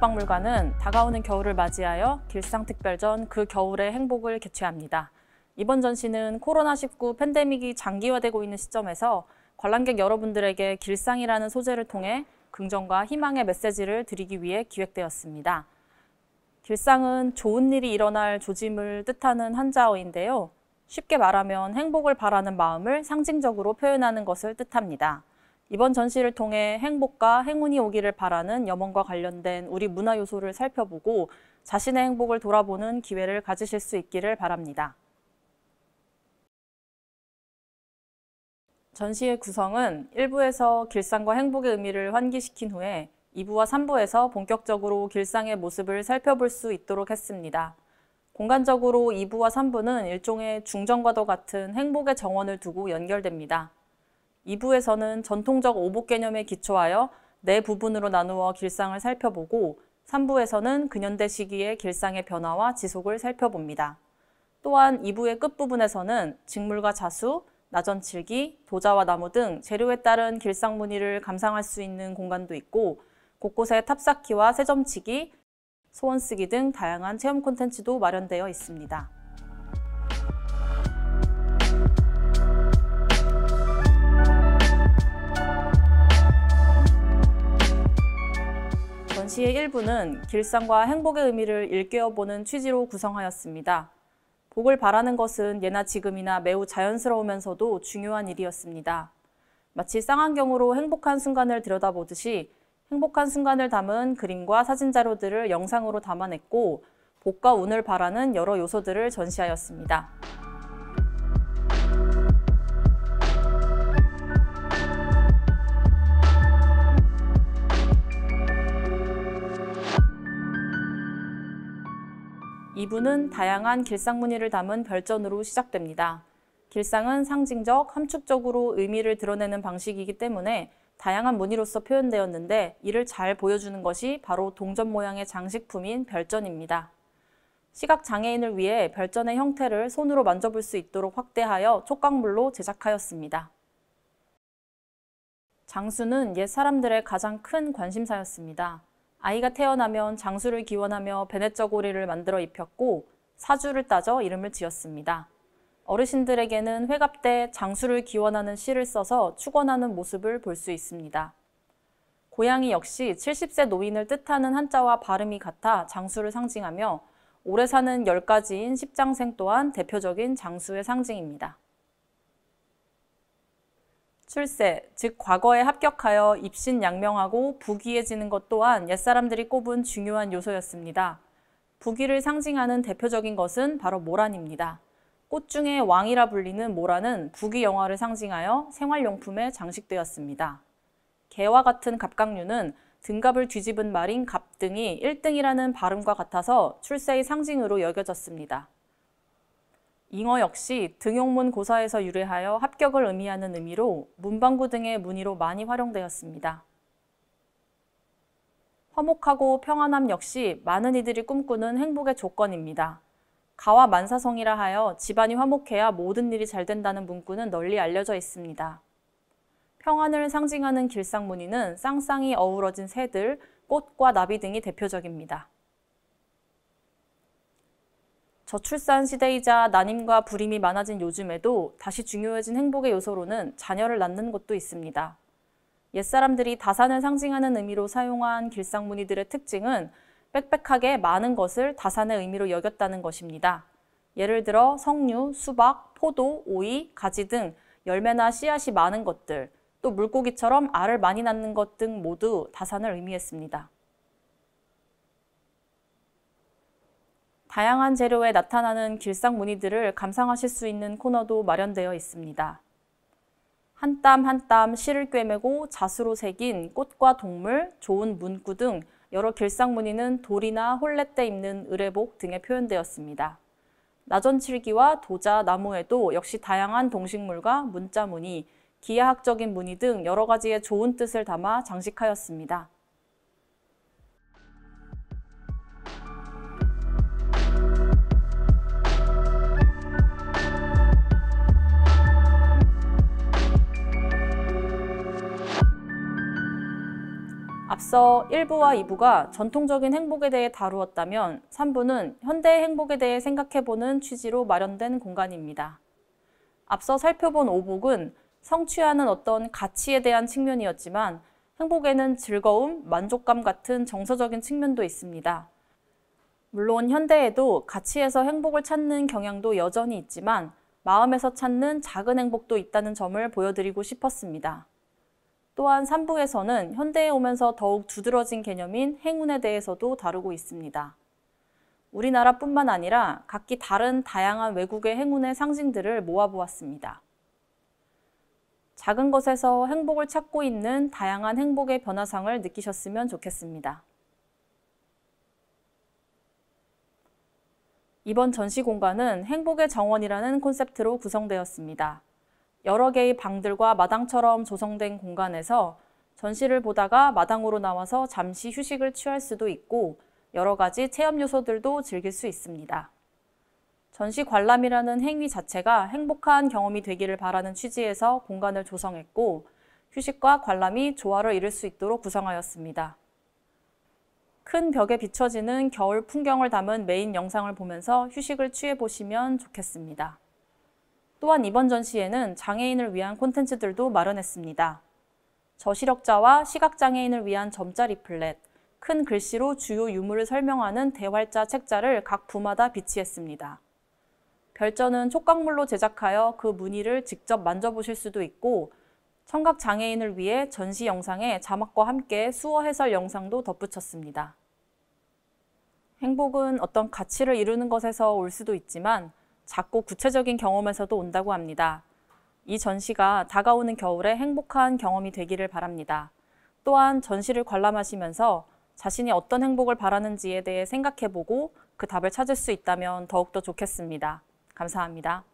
문박물관은 다가오는 겨울을 맞이하여 길상특별전 그 겨울의 행복을 개최합니다. 이번 전시는 코로나19 팬데믹이 장기화되고 있는 시점에서 관람객 여러분들에게 길상이라는 소재를 통해 긍정과 희망의 메시지를 드리기 위해 기획되었습니다. 길상은 좋은 일이 일어날 조짐을 뜻하는 한자어인데요. 쉽게 말하면 행복을 바라는 마음을 상징적으로 표현하는 것을 뜻합니다. 이번 전시를 통해 행복과 행운이 오기를 바라는 염원과 관련된 우리 문화 요소를 살펴보고 자신의 행복을 돌아보는 기회를 가지실 수 있기를 바랍니다. 전시의 구성은 1부에서 길상과 행복의 의미를 환기시킨 후에 2부와 3부에서 본격적으로 길상의 모습을 살펴볼 수 있도록 했습니다. 공간적으로 2부와 3부는 일종의 중전과도 같은 행복의 정원을 두고 연결됩니다. 2부에서는 전통적 오복 개념에 기초하여 네 부분으로 나누어 길상을 살펴보고 3부에서는 근현대 시기의 길상의 변화와 지속을 살펴봅니다. 또한 2부의 끝부분에서는 직물과 자수, 나전칠기, 도자와 나무 등 재료에 따른 길상 무늬를 감상할 수 있는 공간도 있고 곳곳에 탑쌓기와 새점치기 소원 쓰기 등 다양한 체험 콘텐츠도 마련되어 있습니다. 전시의 일부는 길상과 행복의 의미를 일깨워보는 취지로 구성하였습니다. 복을 바라는 것은 예나 지금이나 매우 자연스러우면서도 중요한 일이었습니다. 마치 쌍안경으로 행복한 순간을 들여다보듯이 행복한 순간을 담은 그림과 사진 자료들을 영상으로 담아냈고 복과 운을 바라는 여러 요소들을 전시하였습니다. 2부는 다양한 길상 무늬를 담은 별전으로 시작됩니다. 길상은 상징적, 함축적으로 의미를 드러내는 방식이기 때문에 다양한 무늬로서 표현되었는데 이를 잘 보여주는 것이 바로 동전 모양의 장식품인 별전입니다. 시각장애인을 위해 별전의 형태를 손으로 만져볼 수 있도록 확대하여 촉각물로 제작하였습니다. 장수는 옛 사람들의 가장 큰 관심사였습니다. 아이가 태어나면 장수를 기원하며 베네쩌고리를 만들어 입혔고 사주를 따져 이름을 지었습니다. 어르신들에게는 회갑 때 장수를 기원하는 시를 써서 축원하는 모습을 볼 수 있습니다. 고양이 역시 70세 노인을 뜻하는 한자와 발음이 같아 장수를 상징하며 오래 사는 10가지인 십장생 또한 대표적인 장수의 상징입니다. 출세, 즉 과거에 합격하여 입신 양명하고 부귀해지는 것 또한 옛사람들이 꼽은 중요한 요소였습니다. 부귀를 상징하는 대표적인 것은 바로 모란입니다. 꽃 중에 왕이라 불리는 모란은 부귀 영화를 상징하여 생활용품에 장식되었습니다. 개와 같은 갑각류는 등갑을 뒤집은 말인 갑등이 1등이라는 발음과 같아서 출세의 상징으로 여겨졌습니다. 잉어 역시 등용문 고사에서 유래하여 합격을 의미하는 의미로 문방구 등의 문의로 많이 활용되었습니다. 화목하고 평안함 역시 많은 이들이 꿈꾸는 행복의 조건입니다. 가와 만사성이라 하여 집안이 화목해야 모든 일이 잘 된다는 문구는 널리 알려져 있습니다. 평안을 상징하는 길상 무늬는 쌍쌍이 어우러진 새들, 꽃과 나비 등이 대표적입니다. 저출산 시대이자 난임과 불임이 많아진 요즘에도 다시 중요해진 행복의 요소로는 자녀를 낳는 것도 있습니다. 옛사람들이 다산을 상징하는 의미로 사용한 길상무늬들의 특징은 빽빽하게 많은 것을 다산의 의미로 여겼다는 것입니다. 예를 들어 석류, 수박, 포도, 오이, 가지 등 열매나 씨앗이 많은 것들, 또 물고기처럼 알을 많이 낳는 것 등 모두 다산을 의미했습니다. 다양한 재료에 나타나는 길상 무늬들을 감상하실 수 있는 코너도 마련되어 있습니다. 한 땀 한 땀 실을 꿰매고 자수로 새긴 꽃과 동물, 좋은 문구 등 여러 길상 무늬는 돌이나 홀렛대 입는 의뢰복 등에 표현되었습니다. 나전칠기와 도자, 나무에도 역시 다양한 동식물과 문자 무늬, 기하학적인 무늬 등 여러 가지의 좋은 뜻을 담아 장식하였습니다. 앞서 1부와 2부가 전통적인 행복에 대해 다루었다면 3부는 현대의 행복에 대해 생각해보는 취지로 마련된 공간입니다. 앞서 살펴본 5복은 성취하는 어떤 가치에 대한 측면이었지만 행복에는 즐거움, 만족감 같은 정서적인 측면도 있습니다. 물론 현대에도 가치에서 행복을 찾는 경향도 여전히 있지만 마음에서 찾는 작은 행복도 있다는 점을 보여드리고 싶었습니다. 또한 3부에서는 현대에 오면서 더욱 두드러진 개념인 행운에 대해서도 다루고 있습니다. 우리나라뿐만 아니라 각기 다른 다양한 외국의 행운의 상징들을 모아보았습니다. 작은 것에서 행복을 찾고 있는 다양한 행복의 변화상을 느끼셨으면 좋겠습니다. 이번 전시 공간은 행복의 정원이라는 콘셉트로 구성되었습니다. 여러 개의 방들과 마당처럼 조성된 공간에서 전시를 보다가 마당으로 나와서 잠시 휴식을 취할 수도 있고 여러 가지 체험 요소들도 즐길 수 있습니다. 전시 관람이라는 행위 자체가 행복한 경험이 되기를 바라는 취지에서 공간을 조성했고 휴식과 관람이 조화를 이룰 수 있도록 구성하였습니다. 큰 벽에 비춰지는 겨울 풍경을 담은 메인 영상을 보면서 휴식을 취해보시면 좋겠습니다. 또한 이번 전시회는 장애인을 위한 콘텐츠들도 마련했습니다. 저시력자와 시각장애인을 위한 점자리 플랫, 큰 글씨로 주요 유물을 설명하는 대활자 책자를 각 부마다 비치했습니다. 별전은 촉각물로 제작하여 그 무늬를 직접 만져보실 수도 있고 청각 장애인을 위해 전시 영상에 자막과 함께 수어 해설 영상도 덧붙였습니다. 행복은 어떤 가치를 이루는 것에서 올 수도 있지만 작고 구체적인 경험에서도 온다고 합니다. 이 전시가 다가오는 겨울에 행복한 경험이 되기를 바랍니다. 또한 전시를 관람하시면서 자신이 어떤 행복을 바라는지에 대해 생각해보고 그 답을 찾을 수 있다면 더욱더 좋겠습니다. 감사합니다.